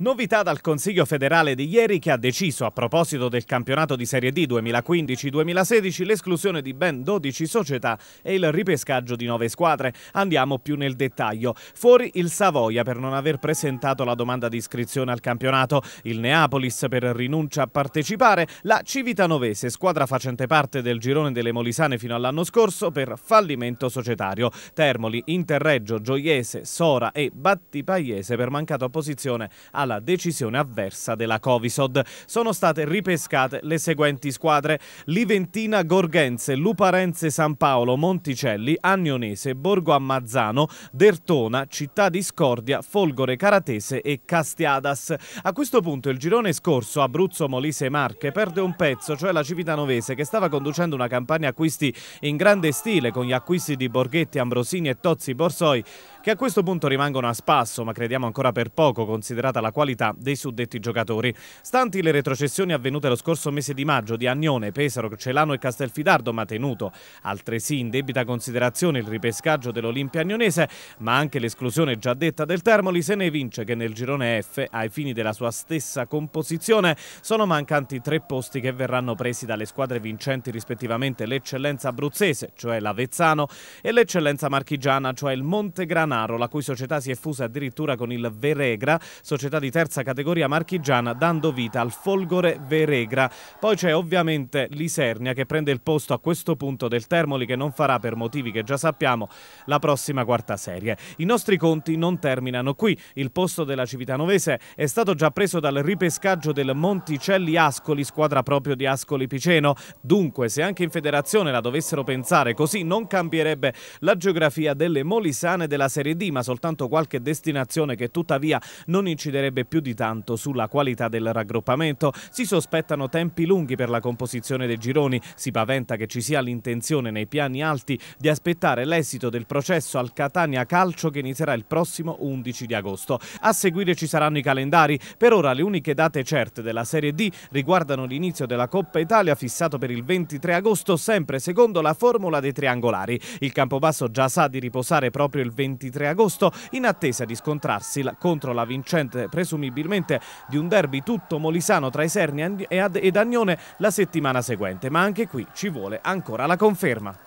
Novità dal Consiglio federale di ieri che ha deciso a proposito del campionato di Serie D 2015-2016 l'esclusione di ben 12 società e il ripescaggio di 9 squadre. Andiamo più nel dettaglio. Fuori il Savoia per non aver presentato la domanda di iscrizione al campionato, il Neapolis per rinuncia a partecipare, la Civitanovese, squadra facente parte del girone delle Molisane fino all'anno scorso per fallimento societario, Termoli, Interreggio, Gioiese, Sora e Battipagliese per mancata opposizione al alla decisione avversa della Covisod. Sono state ripescate le seguenti squadre: Liventina, Gorghense, Luparenze San Paolo, Monticelli, Agnonese, Borgo Ammazzano, Dertona, Città di Scordia, Folgore Caratese e Castiadas. A questo punto il girone scorso Abruzzo, Molise e Marche perde un pezzo, cioè la Civitanovese che stava conducendo una campagna acquisti in grande stile con gli acquisti di Borghetti, Ambrosini e Tozzi Borsoi che a questo punto rimangono a spasso, ma crediamo ancora per poco considerata la qualità dei suddetti giocatori. Stanti le retrocessioni avvenute lo scorso mese di maggio di Agnone, Pesaro, Celano e Castelfidardo, ma tenuto altresì in debita considerazione il ripescaggio dell'Olimpia agnonese, ma anche l'esclusione già detta del Termoli, se ne vince che nel girone F, ai fini della sua stessa composizione, sono mancanti tre posti che verranno presi dalle squadre vincenti rispettivamente l'eccellenza abruzzese, cioè l'Avezzano, e l'eccellenza marchigiana, cioè il Montegranaro, la cui società si è fusa addirittura con il Veregra, società di di terza categoria marchigiana dando vita al Folgore Veregra. Poi c'è ovviamente l'Isernia che prende il posto a questo punto del Termoli che non farà per motivi che già sappiamo la prossima quarta serie. I nostri conti non terminano qui. Il posto della Civitanovese è stato già preso dal ripescaggio del Monticelli Ascoli, squadra proprio di Ascoli Piceno. Dunque, se anche in federazione la dovessero pensare così, non cambierebbe la geografia delle Molisane della Serie D, ma soltanto qualche destinazione che tuttavia non inciderebbe influirebbe più di tanto sulla qualità del raggruppamento. Si sospettano tempi lunghi per la composizione dei gironi, si paventa che ci sia l'intenzione nei piani alti di aspettare l'esito del processo al Catania Calcio che inizierà il prossimo 11 di agosto. A seguire ci saranno i calendari, per ora le uniche date certe della Serie D riguardano l'inizio della Coppa Italia fissato per il 23 agosto, sempre secondo la formula dei triangolari. Il Campobasso già sa di riposare proprio il 23 agosto in attesa di scontrarsi contro la vincente presunzione presumibilmente di un derby tutto molisano tra Isernia ed Agnone la settimana seguente, ma anche qui ci vuole ancora la conferma.